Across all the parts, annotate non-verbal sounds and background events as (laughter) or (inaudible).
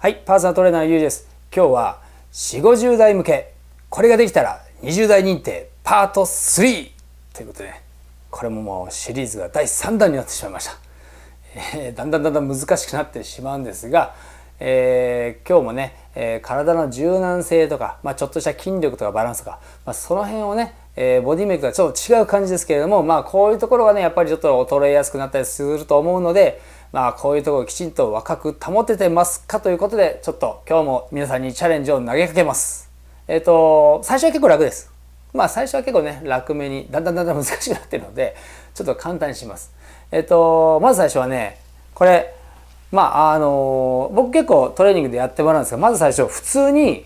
はい、パーソナルトレーナーのゆうです。今日は4、50代向け、これができたら20代認定パート3ということで、これももうシリーズが第3弾になってしまいました。えー、だんだんだんだん難しくなってしまうんですが、えー、今日もね、えー、体の柔軟性とか、まあ、ちょっとした筋力とかバランスとか、まあ、その辺をね、えー、ボディメイクがはちょっと違う感じですけれども、まあ、こういうところがね、やっぱりちょっと衰えやすくなったりすると思うので、まあ、こういうところをきちんと若く保ててますかということで、ちょっと今日も皆さんにチャレンジを投げかけます。えっ、ー、と、最初は結構楽です。まあ、最初は結構ね、楽めに、だんだんだんだん難しくなってるので、ちょっと簡単にします。えっ、ー、と、まず最初はね、これ、まあ、あのー、僕結構トレーニングでやってもらうんですが、まず最初、普通に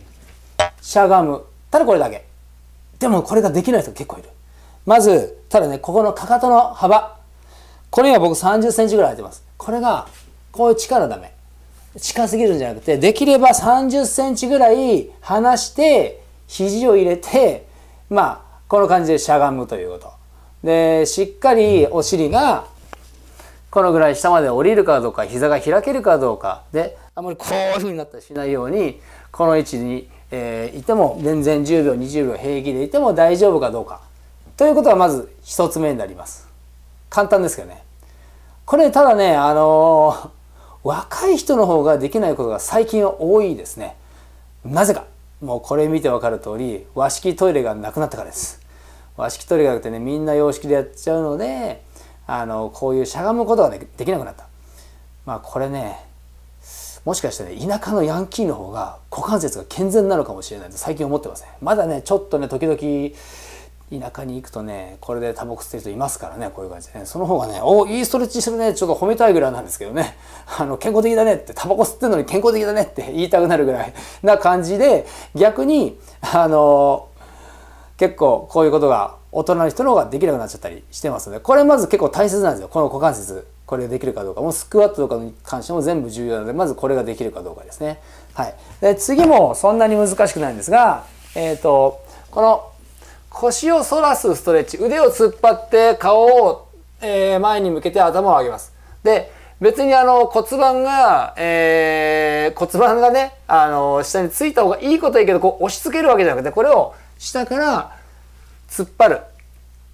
しゃがむ。ただこれだけ。でもこれができない人結構いる。まず、ただね、ここのかかとの幅。これ今僕30センチぐらい空いてます。これが、こういう力ダメ。近すぎるんじゃなくて、できれば30センチぐらい離して、肘を入れて、まあ、この感じでしゃがむということ。で、しっかりお尻が、このぐらい下まで降りるかどうか、膝が開けるかどうか。で、あまりこういう風になったりしないように、この位置にえー、いても全然10秒20秒平気でいても大丈夫かどうかということがまず1つ目になります簡単ですけどねこれただねあのー、若い人の方ができないことが最近は多いですねなぜかもうこれ見てわかる通り和式トイレがなくなったからです和式トイレがなくてねみんな洋式でやっちゃうのであのこういうしゃがむことができなくなったまあこれねもしかしてね、田舎のヤンキーの方が股関節が健全なのかもしれないと最近思ってますね。まだね、ちょっとね、時々田舎に行くとね、これでタバコ吸ってる人いますからね、こういう感じでね。その方がね、おいいストレッチしてるね、ちょっと褒めたいぐらいなんですけどね。あの、健康的だねって、タバコ吸ってるのに健康的だねって言いたくなるぐらい (laughs) な感じで、逆に、あの、結構こういうことが大人の人の方ができなくなっちゃったりしてますので、これまず結構大切なんですよ、この股関節。これできるかどうかもうスクワットとかに関しても全部重要なのでまずこれができるかどうかですね、はい、で次もそんなに難しくないんですが、えーと、とこの腰を反らすストレッチ腕を突っ張って顔を、えー、前に向けて頭を上げますで別にあの骨盤が、えー、骨盤がねあの下についた方がいいことはいいけどこう押し付けるわけじゃなくてこれを下から突っ張る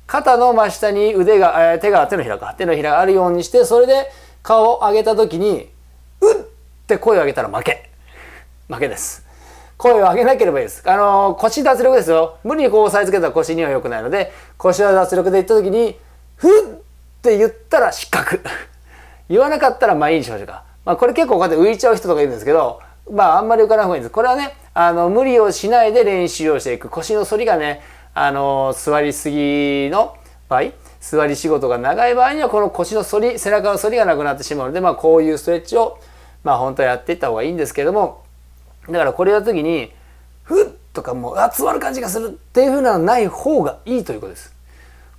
肩の真下に腕が、えー、手が、手のひらか、手のひらがあるようにして、それで顔を上げた時に、うっって声を上げたら負け。負けです。声を上げなければいいです。あのー、腰脱力ですよ。無理にこう押さえつけたら腰には良くないので、腰は脱力で言った時に、ふっって言ったら失格。(laughs) 言わなかったらまあいい症状か。まあこれ結構こうやって浮いちゃう人とかいるんですけど、まああんまり浮かない方がいいんです。これはね、あの、無理をしないで練習をしていく。腰の反りがね、あの座りすぎの場合座り仕事が長い場合にはこの腰の反り背中の反りがなくなってしまうので、まあ、こういうストレッチを、まあ、本当はやっていった方がいいんですけどもだからこれやった時にふっとかもう集まる感じがするっていうふうなのない方がいいということです。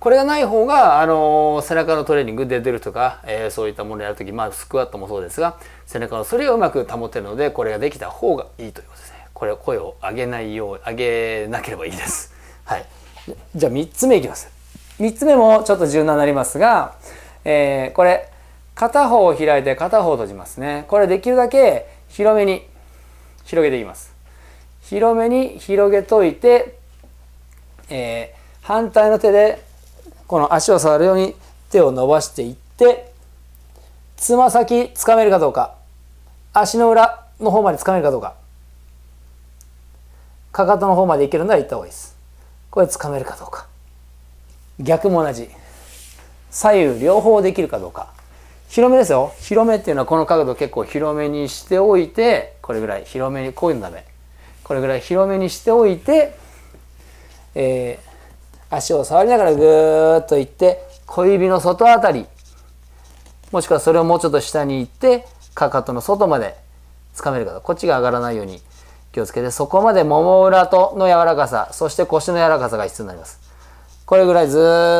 これがない方が、あの背中のトレーニング、デッドとか、えー、そういったものをやるとき、まあ、スクワットもそうですが、背中の反りをうまく保てるので、これができた方がいいということですね。これを声を上げないよう、上げなければいいです。はい。じゃあ3つ目いきます。3つ目もちょっと柔軟になりますが、えー、これ、片方を開いて片方を閉じますね。これできるだけ広めに広げていきます。広めに広げといて、えー、反対の手でこの足を触るように手を伸ばしていって、つま先つかめるかどうか、足の裏の方までつかめるかどうか、かかとの方までいけるなら行った方がいいです。これつかめるかどうか逆も同じ左右両方できるかどうか広めですよ広めっていうのはこの角度結構広めにしておいてこれぐらい広めにこういうのダメこれぐらい広めにしておいて、えー、足を触りながらぐーっといって小指の外あたりもしくはそれをもうちょっと下に行ってかかとの外までるかめるかこっちが上がらないように気をつけて、そこまでもも裏との柔らかさ、そして腰の柔らかさが必要になります。これぐらいず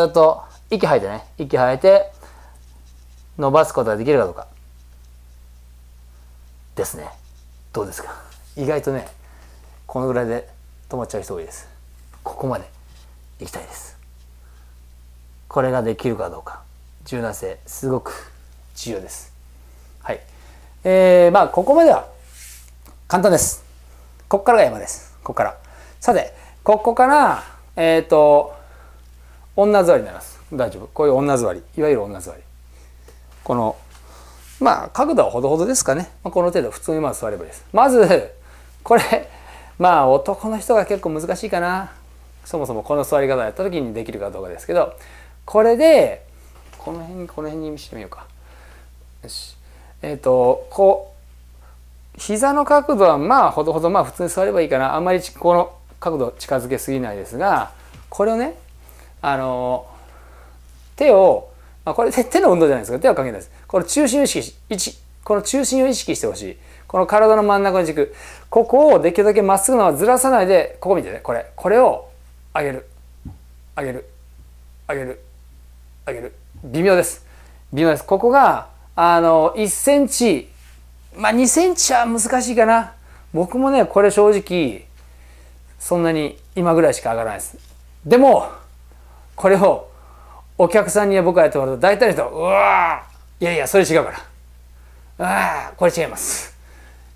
っと、息吐いてね、息吐いて、伸ばすことができるかどうか。ですね。どうですか意外とね、このぐらいで止まっちゃう人多いです。ここまで行きたいです。これができるかどうか。柔軟性、すごく重要です。はい。えー、まあ、ここまでは簡単です。こっからが山です。こっから。さて、ここから、えっ、ー、と、女座りになります。大丈夫。こういう女座り。いわゆる女座り。この、まあ、角度はほどほどですかね。まあ、この程度、普通にまず座ればいいです。まず、これ、まあ、男の人が結構難しいかな。そもそもこの座り方やった時にできるかどうかですけど、これで、この辺に、この辺にしてみようか。よし。えっ、ー、と、こ膝の角度はまあほどほどまあ普通に座ればいいかなあんまりこの角度近づけすぎないですがこれをねあの手を、まあ、これ手の運動じゃないですか手は関係ないですこの中心を意識しこの中心を意識してほしいこの体の真ん中の軸ここをできるだけまっすぐのままずらさないでここ見てねこれこれを上げる上げる上げる上げる微妙です微妙ですここがあの1センチまあ2センチは難しいかな。僕もね、これ正直、そんなに今ぐらいしか上がらないです。でも、これをお客さんには僕がやってもらうと、大体の人、うわいやいや、それ違うから。ああ、これ違います。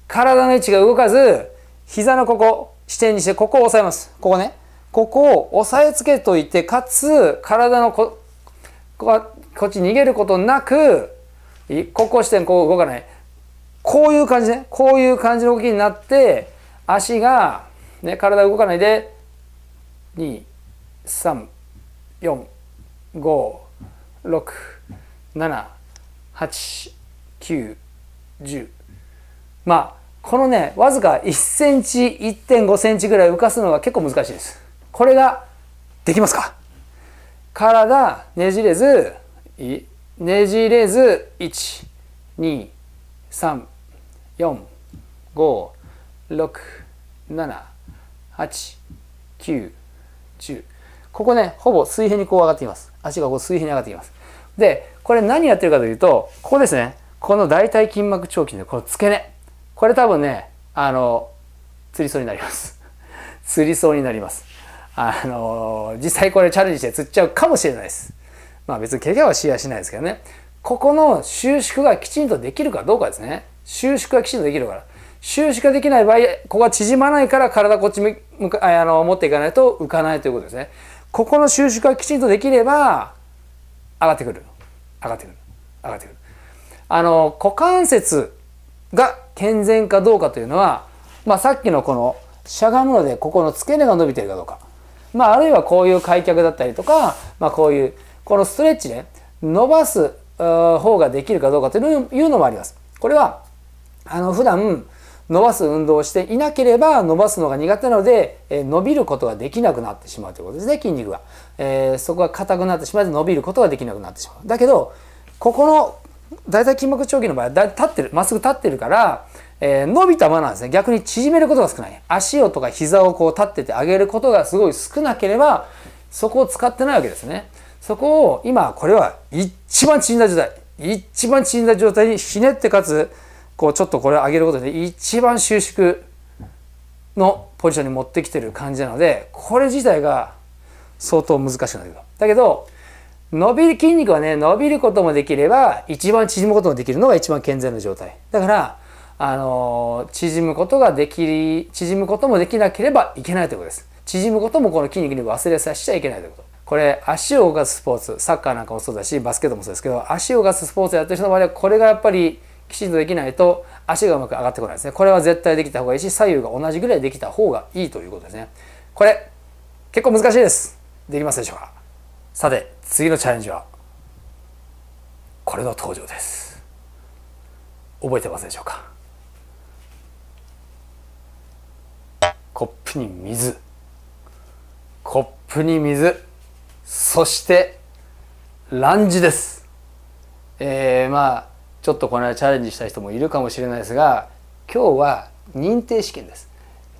体の位置が動かず、膝のここ、支点にして、ここを押さえます。ここね。ここを押さえつけといて、かつ、体のこ、ここっち逃げることなく、ここ支点、こう動かない。こういう感じね。こういう感じの動きになって、足が、ね、体動かないで、2、3、4、5、6、7、8、9、10。まあ、このね、わずか1センチ、1.5センチぐらい浮かすのが結構難しいです。これができますか体ねじれず、ねじれず、1、2、3、ここねほぼ水平にこう上がっています足がこう水平に上がっていますでこれ何やってるかというとここですねこの大腿筋膜長筋のこの付け根これ多分ねあの釣りそうになります (laughs) 釣りそうになりますあの実際これチャレンジして釣っちゃうかもしれないですまあ別に怪我はしやしないですけどねここの収縮がきちんとできるかどうかですね。収縮がきちんとできるから。収縮ができない場合、ここが縮まないから体こっち向かあの持っていかないと浮かないということですね。ここの収縮がきちんとできれば、上がってくる。上がってくる。上がってくる。あの、股関節が健全かどうかというのは、まあ、さっきのこのしゃがむのでここの付け根が伸びてるかどうか、まあ、あるいはこういう開脚だったりとか、まあ、こういうこのストレッチね伸ばす方ができるかどうかというのもあります。これはあの普段伸ばす運動をしていなければ伸ばすのが苦手なので、え伸びることができなくなってしまうということですね筋肉が、えー、そこが硬くなってしまって伸びることができなくなってしまうだけどここの大体筋膜長期の場合は体立ってるまっすぐ立ってるから、えー、伸びたままなんですね逆に縮めることが少ない足をとか膝をこう立ってて上げることがすごい少なければそこを使ってないわけですね。そこを今これは一番縮んだ状態一番縮んだ状態にひねってかつこうちょっとこれを上げることで一番収縮のポジションに持ってきてる感じなのでこれ自体が相当難しくなるけどだけど伸びる筋肉はね伸びることもできれば一番縮むこともできるのが一番健全な状態だからあの縮むことができ縮むこともできなければいけないということです縮むこともこの筋肉に忘れさせちゃいけないということこれ足を動かすスポーツサッカーなんかもそうだしバスケットもそうですけど足を動かすスポーツやってる人の場合はこれがやっぱりきちんとできないと足がうまく上がってこないですねこれは絶対できた方がいいし左右が同じぐらいできた方がいいということですねこれ結構難しいですできますでしょうかさて次のチャレンジはこれの登場です覚えてますでしょうかコップに水コップに水そしてランジです、えー、まあちょっとこの間チャレンジした人もいるかもしれないですが今日は認定試験です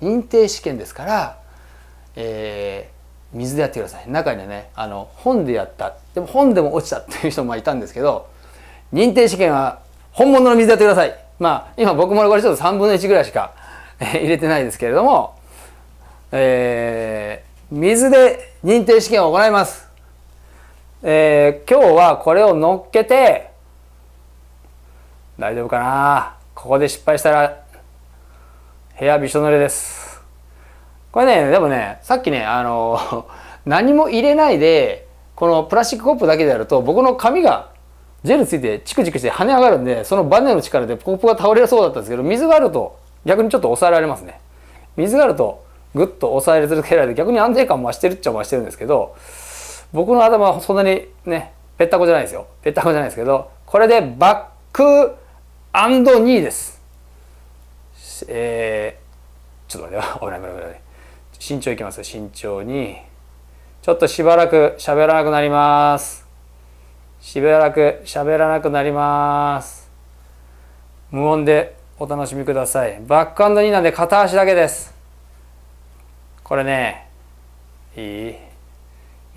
認定試験ですから、えー、水でやってください中にはねあの本でやったでも本でも落ちたっていう人もいたんですけど認定試験は本物の水でやってくださいまあ今僕もこれちょっと3分の1ぐらいしか入れてないですけれどもえー、水で認定試験を行います。えー、今日はこれを乗っけて、大丈夫かなここで失敗したら、部屋びしょ濡れです。これね、でもね、さっきね、あの、(laughs) 何も入れないで、このプラスチックコップだけでやると、僕の髪がジェルついてチクチクして跳ね上がるんで、そのバネの力でコップが倒れそうだったんですけど、水があると逆にちょっと抑えられますね。水があるとぐっと抑え続けられて逆に安定感増してるっちゃ増してるんですけど僕の頭はそんなにねぺったこじゃないですよぺったこじゃないですけどこれでバックアンド2です。えー、ちょっと待ってよ。危ない危い危い。慎重いきますよ。慎重に。ちょっとしばらく喋らなくなります。しばらく喋らなくなります。無音でお楽しみください。バックアンド2なんで片足だけです。これねい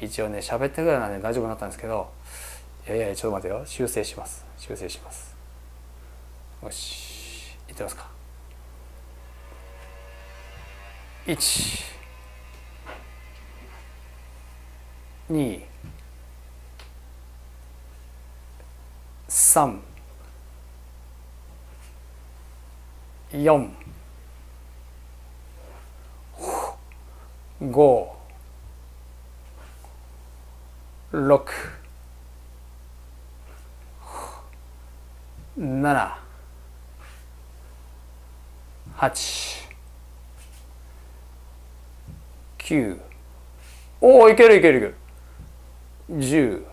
い一応ね喋ってぐらいなんで大丈夫になったんですけどいやいやちょっと待てよ修正します修正しますよしいってますか1 2 3 4五、六、七、八、九、おお、いけるいけるいける。十、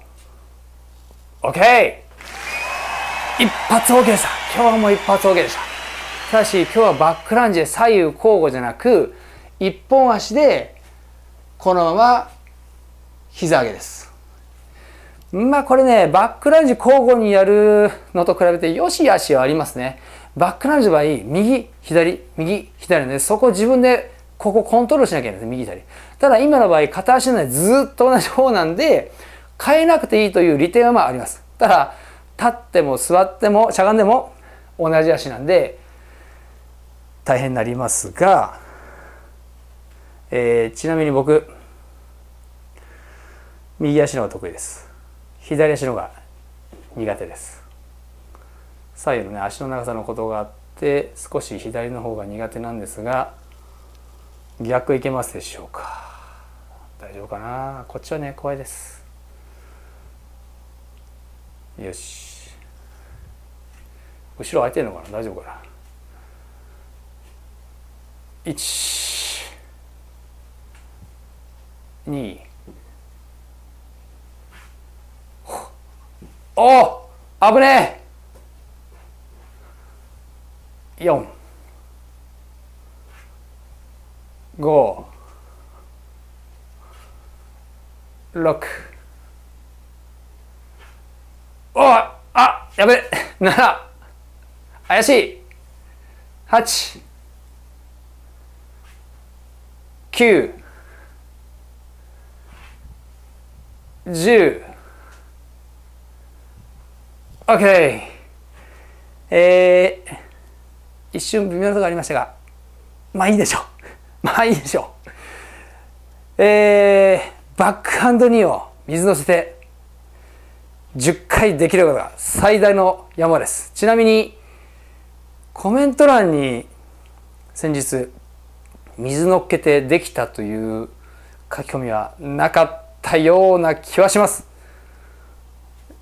OK! 一発 OK でした。今日も一発 OK でした。ただし、今日はバックランジで左右交互じゃなく、一本足でこのまま膝上げです。まあこれね、バックランジ交互にやるのと比べてよしよしはありますね。バックランジの場合、右、左、右、左で、そこ自分でここコントロールしなきゃいけないです。右、左。ただ今の場合、片足のね、ずっと同じ方なんで、変えなくていいという利点はまああります。ただ、立っても座ってもしゃがんでも同じ足なんで、大変になりますが、えー、ちなみに僕、右足の方が得意です左足の方が苦手です左右のね足の長さのことがあって少し左の方が苦手なんですが逆いけますでしょうか大丈夫かなこっちはね怖いですよし後ろ空いてるのかな大丈夫かな1 2おあぶねえ4 5 6おあやべえ7怪しい8 9 10 OK、えー、一瞬微妙なとこありましたがまあいいでしょう (laughs) まあいいでしょうえー、バックハンド2を水乗せて10回できることが最大の山ですちなみにコメント欄に先日水乗っけてできたという書き込みはなかったような気はします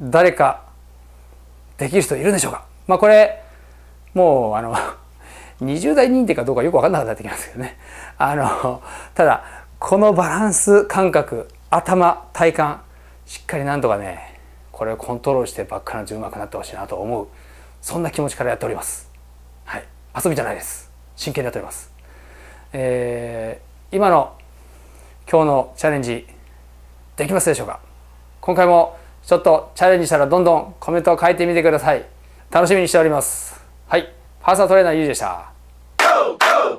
誰かできる人いるんでしょうかまあこれもうあの20 (laughs) 代認定かどうかよく分かんなくなってきますけどねあのただこのバランス感覚頭体幹しっかりなんとかねこれをコントロールしてバックランチうまくなってほしいなと思うそんな気持ちからやっておりますはい遊びじゃないです真剣にやっておりますえー、今の今日のチャレンジできますでしょうか今回もちょっとチャレンジしたらどんどんコメントを書いてみてください楽しみにしておりますはいパーサートレーナーゆうでした